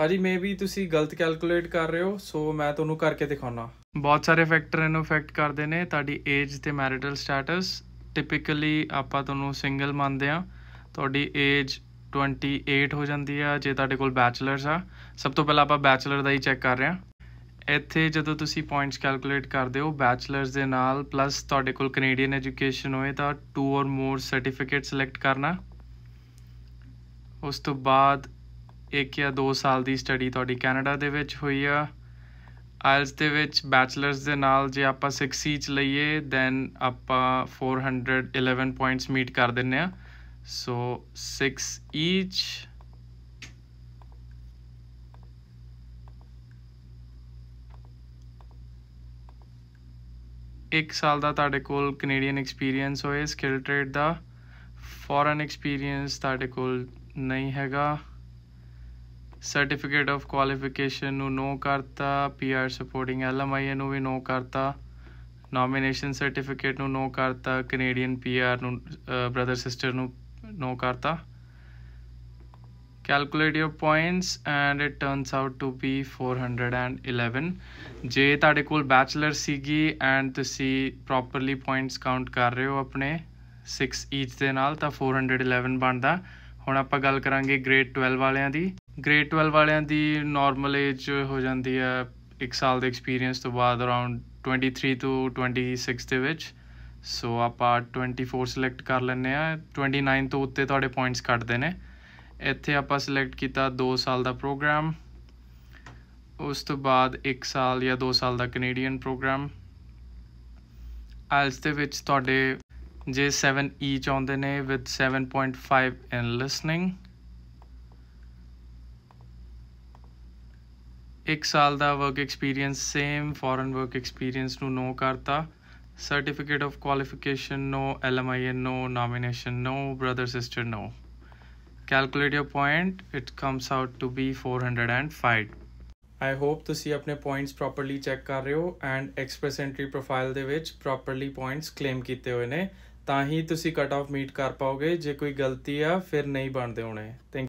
ਭਾਜੀ ਮੇਬੀ ਤੁਸੀਂ ਗਲਤ ਕੈਲਕੂਲੇਟ ਕਰ ਰਹੇ ਹੋ ਸੋ ਮੈਂ ਤੁਹਾਨੂੰ ਕਰਕੇ ਦਿਖਾਉਣਾ ਬਹੁਤ ਸਾਰੇ ਫੈਕਟਰ ਇਹਨੂੰ ਅਫੈਕਟ ਕਰਦੇ ਨੇ ਤੁਹਾਡੀ ਏਜ ਤੇ ਮੈਰਿਟਲ ਸਟੇਟਸ ਟਿਪੀਕਲੀ ਆਪਾਂ ਤੁਹਾਨੂੰ ਸਿੰਗਲ ਮੰਨਦੇ ਆ ਤੁਹਾਡੀ ਏਜ 28 ਹੋ ਜਾਂਦੀ ਆ ਜੇ ਤੁਹਾਡੇ ਕੋਲ ਬੈਚਲਰਸ ਆ ਸਭ ਤੋਂ ਪਹਿਲਾਂ ਆਪਾਂ ਬੈਚਲਰ ਦਾ ਹੀ ਚੈੱਕ ਕਰ ਰਹੇ ਆ ਇੱਥੇ ਜਦੋਂ ਤੁਸੀਂ ਪੁਆਇੰਟਸ ਕੈਲਕੂਲੇਟ ਕਰਦੇ ਹੋ ਬੈਚਲਰਸ ਦੇ ਨਾਲ ਪਲੱਸ ਤੁਹਾਡੇ ਕੋਲ ਕੈਨੇਡੀਅਨ ਐਜੂਕੇਸ਼ਨ ਹੋਏ ਤਾਂ two or more certificate select ਕਰਨਾ ਉਸ ਤੋਂ ਬਾਅਦ ਇੱਕ ਜਾਂ 2 ਸਾਲ ਦੀ ਸਟੱਡੀ ਤੁਹਾਡੀ ਕੈਨੇਡਾ ਦੇ ਵਿੱਚ ਹੋਈ ਆ ਆਇਲਸ ਦੇ ਵਿੱਚ ਬੈਚਲਰਸ ਦੇ ਨਾਲ ਜੇ ਆਪਾਂ 6 ਚ ਲਈਏ ਦੈਨ ਆਪਾਂ 411 ਪੁਆਇੰਟਸ ਮੀਟ ਕਰ ਦਿੰਨੇ ਆ ਸੋ 6 ਈਚ ਇੱਕ ਸਾਲ ਦਾ ਤੁਹਾਡੇ ਕੋਲ ਕੈਨੇਡੀਅਨ ਐਕਸਪੀਰੀਅੰਸ ਹੋਏ ਸਕਿੱਲ ਟ੍ਰੇਡ ਦਾ ਫੋਰਨ ਐਕਸਪੀਰੀਅੰਸ ਤੁਹਾਡੇ ਕੋਲ ਨਹੀਂ ਹੈਗਾ ਸਰਟੀਫਿਕੇਟ ਆਫ ਕੁਆਲੀਫਿਕੇਸ਼ਨ ਨੂੰ ਨੋ ਕਰਤਾ ਪੀਆਰ ਸਪੋਰਟਿੰਗ ਐਲਐਮਆਈ ਨੂੰ ਵੀ ਨੋ ਕਰਤਾ ਨੋਮੀਨੇਸ਼ਨ ਸਰਟੀਫਿਕੇਟ ਨੂੰ ਨੋ ਕਰਤਾ ਕੈਨੇਡੀਅਨ ਪੀਆਰ ਨੂੰ ਬ੍ਰਦਰ ਸਿਸਟਰ ਨੂੰ ਨੋ ਕਰਤਾ calculate your points and it turns out to be 411 ਜੇ ਤੁਹਾਡੇ ਕੋਲ ਬੈਚਲਰ ਸੀਗੀ ਐਂਡ ਤੁਸੀਂ ਪ੍ਰੋਪਰਲੀ ਪੁਆਇੰਟਸ ਕਾਊਂਟ ਕਰ ਰਹੇ ਹੋ ਆਪਣੇ 6 ਈਚ ਦੇ ਨਾਲ ਤਾਂ 411 ਬਣਦਾ ਹੁਣ ਆਪਾਂ ਗੱਲ ਕਰਾਂਗੇ ਗ੍ਰੇਡ 12 ਵਾਲਿਆਂ ਦੀ ਗ੍ਰੇਡ 12 ਵਾਲਿਆਂ ਦੀ ਨਾਰਮਲ ਏਜ ਹੋ ਜਾਂਦੀ ਹੈ 1 ਸਾਲ ਦੇ ਐਕਸਪੀਰੀਅੰਸ ਤੋਂ ਬਾਅਦ ਅਰਾਊਂਡ 23 ਤੋਂ 26 ਦੇ ਵਿੱਚ ਸੋ ਆਪਾਂ 24 ਸਿਲੈਕਟ ਕਰ ਲੈਨੇ ਆ 29 ਤੋਂ ਉੱਤੇ ਤੁਹਾਡੇ ਪੁਆਇੰਟਸ ਕੱਟਦੇ ਨੇ ਇੱਥੇ ਆਪਾਂ ਸਿਲੈਕਟ ਕੀਤਾ 2 ਸਾਲ ਦਾ ਪ੍ਰੋਗਰਾਮ ਉਸ ਤੋਂ ਬਾਅਦ 1 ਸਾਲ ਜਾਂ 2 ਸਾਲ ਦਾ ਕੈਨੇਡੀਅਨ ਪ੍ਰੋਗਰਾਮ ਆਲਸ ਦੇ ਵਿੱਚ ਤੁਹਾਡੇ ਜੇ 7 ਈਚ e ਆਉਂਦੇ ਨੇ ਵਿਦ 7.5 ਇਨ ਲਿਸਨਿੰਗ ਇੱਕ ਸਾਲ ਦਾ work experience same foreign work experience ਨੂੰ ਨੋ ਕਰਤਾ certificate of qualification no LMIA no nomination no brother sister no calculate your point it comes out to be 405 I hope ਤੁਸੀਂ ਆਪਣੇ points properly check ਕਰ ਰਹੇ ਹੋ and express entry profile ਦੇ ਵਿੱਚ properly points claim ਕੀਤੇ ਹੋਏ ਨੇ ਤਾਂ ਹੀ ਤੁਸੀਂ ਕਟ ਆਫ ਮੀਟ ਕਰ ਪਾਓਗੇ ਜੇ ਕੋਈ ਗਲਤੀ ਆ ਫਿਰ ਨਹੀਂ ਬਣਦੇ ਹੋਣੇ ਥੈਂਕ